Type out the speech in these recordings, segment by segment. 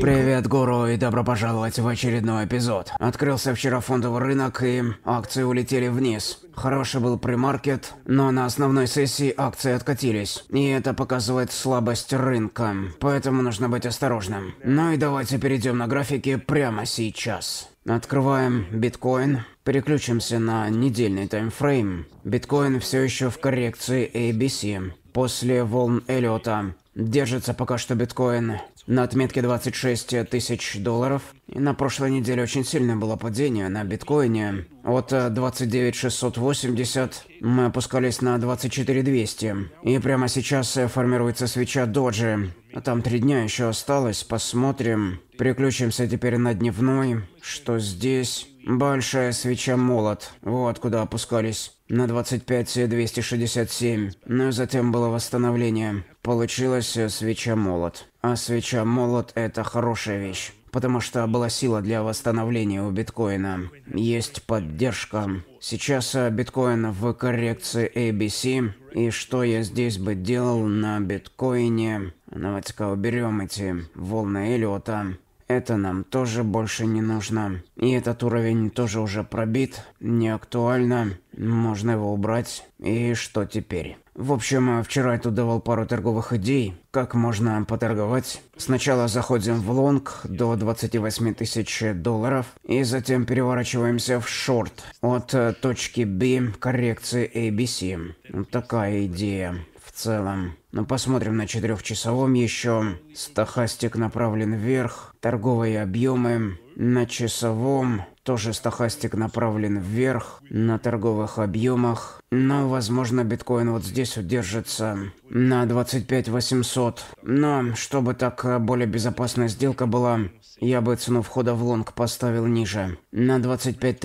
Привет, гуру, и добро пожаловать в очередной эпизод. Открылся вчера фондовый рынок, и акции улетели вниз. Хороший был премаркет, но на основной сессии акции откатились. И это показывает слабость рынка, поэтому нужно быть осторожным. Ну и давайте перейдем на графики прямо сейчас. Открываем биткоин, переключимся на недельный таймфрейм. Биткоин все еще в коррекции ABC. После волн Эллиота держится пока что биткоин на отметке 26 тысяч долларов. И на прошлой неделе очень сильное было падение на биткоине от 29 э, 680 мы опускались на 24200. И прямо сейчас формируется свеча Доджи. Там три дня еще осталось, посмотрим. Переключимся теперь на дневной. Что здесь? Большая свеча Молот. Вот куда опускались. На 25267. Ну и затем было восстановление. Получилась свеча Молот. А свеча Молот это хорошая вещь потому что была сила для восстановления у биткоина. Есть поддержка. Сейчас э, биткоин в коррекции ABC, и что я здесь бы делал на биткоине? Давайте-ка ну, уберем эти волны Эллиота. Это нам тоже больше не нужно. И этот уровень тоже уже пробит, не актуально. Можно его убрать. И что теперь? В общем, э, вчера я тут давал пару торговых идей, как можно поторговать. Сначала заходим в лонг до 28 тысяч долларов, и затем переворачиваемся в шорт от э, точки B коррекции ABC. А вот такая идея в целом. Но ну, посмотрим на четырехчасовом еще. Стохастик направлен вверх, торговые объемы на часовом тоже стохастик направлен вверх на торговых объемах. Но, возможно, биткоин вот здесь удержится на 25 800. Но, чтобы так более безопасная сделка была, я бы цену входа в лонг поставил ниже. На 25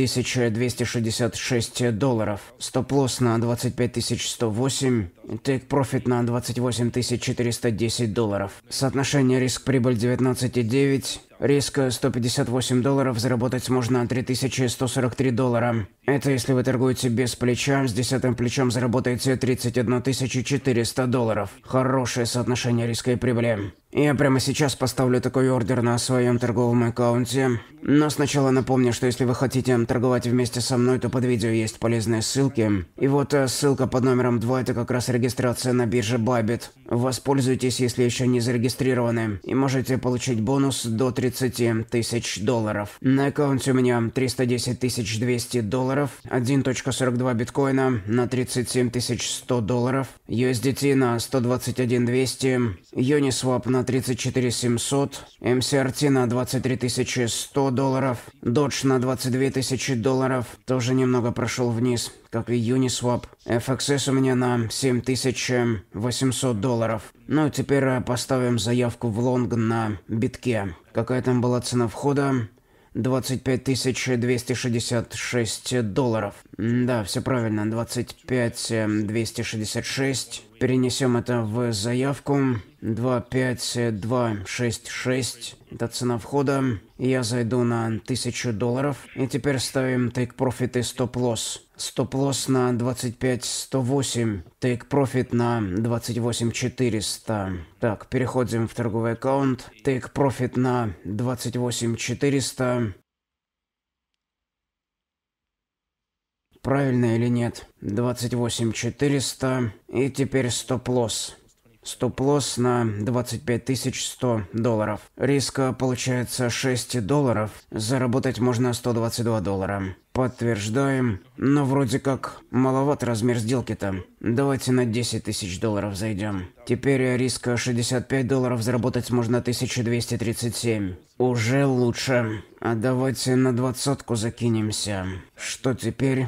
266 долларов. Стоп-лосс на 25 108. Take profit на 28 410 долларов. Соотношение риск-прибыль 19,9. Риска 158 долларов, заработать можно 3143 доллара. Это если вы торгуете без плеча, с десятым плечом заработаете 31 400 долларов. Хорошее соотношение риска и прибыли. Я прямо сейчас поставлю такой ордер на своем торговом аккаунте. Но сначала напомню, что если вы хотите торговать вместе со мной, то под видео есть полезные ссылки. И вот э, ссылка под номером 2 это как раз регистрация на бирже Bybit. Воспользуйтесь, если еще не зарегистрированы. И можете получить бонус до 30 тысяч долларов. На аккаунте у меня 310 200 долларов, 1.42 биткоина на 37 100 долларов, USDT на 121 200, Uniswap на на 34 700, MCRT на 23 100 долларов, Dodge на 22 тысячи долларов, тоже немного прошел вниз, как и Uniswap. FXS у меня на 7800 долларов. Ну, теперь э, поставим заявку в лонг на битке. Какая там была цена входа? 25 266 долларов. Да, все правильно, 25 266. Перенесем это в заявку 25266 Это цена входа. Я зайду на 1000 долларов. И теперь ставим take profit и stop loss. Stop loss на 25108. Take profit на 28400. Так, переходим в торговый аккаунт. Take profit на 28400. правильно или нет. 28400 и теперь стоп-лосс. Стоп-лосс на 25100 долларов. Риска э, получается 6 долларов. Заработать можно 122 доллара. Подтверждаем. Но ну, вроде как маловат размер сделки-то. Давайте на 10 тысяч долларов зайдем. Теперь э, риска 65 э, долларов, заработать можно 1237. Уже лучше. А давайте на двадцатку закинемся. Что теперь?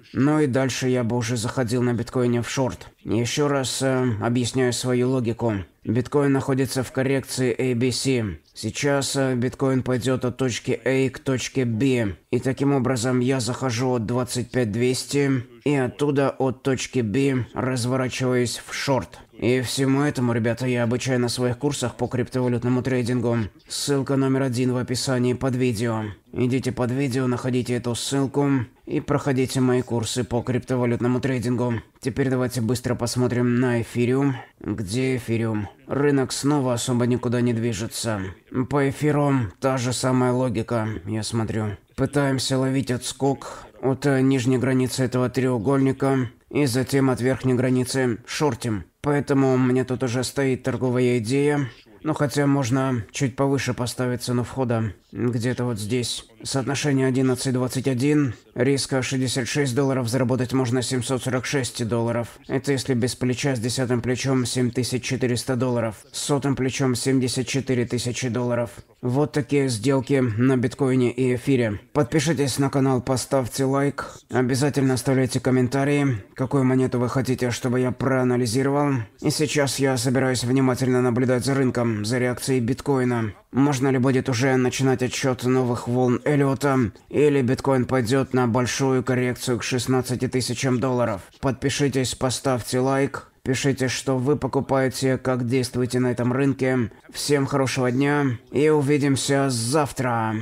Ну и дальше я бы уже заходил на биткоине в шорт. Еще раз э, объясняю свою логику. Биткоин находится в коррекции ABC. Сейчас э, биткоин пойдет от точки A к точке B. И таким образом я захожу от 25200 и оттуда от точки B разворачиваюсь в шорт. И всему этому, ребята, я обучаю на своих курсах по криптовалютному трейдингу. Ссылка номер один в описании под видео. Идите под видео, находите эту ссылку и проходите мои курсы по криптовалютному трейдингу. Теперь давайте быстро посмотрим на эфириум. Где эфириум? Рынок снова особо никуда не движется. По эфиру та же самая логика, я смотрю. Пытаемся ловить отскок от нижней границы этого треугольника и затем от верхней границы шортим. Поэтому у меня тут уже стоит торговая идея ну, хотя можно чуть повыше поставить цену входа. Где-то вот здесь. Соотношение 11-21. Риска 66 долларов, заработать можно 746 долларов. Это если без плеча с десятым плечом 7400 долларов. С сотым плечом 74 тысячи долларов. Вот такие сделки на биткоине и эфире. Подпишитесь на канал, поставьте лайк. Обязательно оставляйте комментарии, какую монету вы хотите, чтобы я проанализировал. И сейчас я собираюсь внимательно наблюдать за рынком, за реакцией биткоина. Можно ли будет уже начинать отчет новых волн Эллиота? Или биткоин пойдет на большую коррекцию к 16 тысячам долларов? Подпишитесь, поставьте лайк. Пишите, что вы покупаете, как действуете на этом рынке. Всем хорошего дня и увидимся завтра.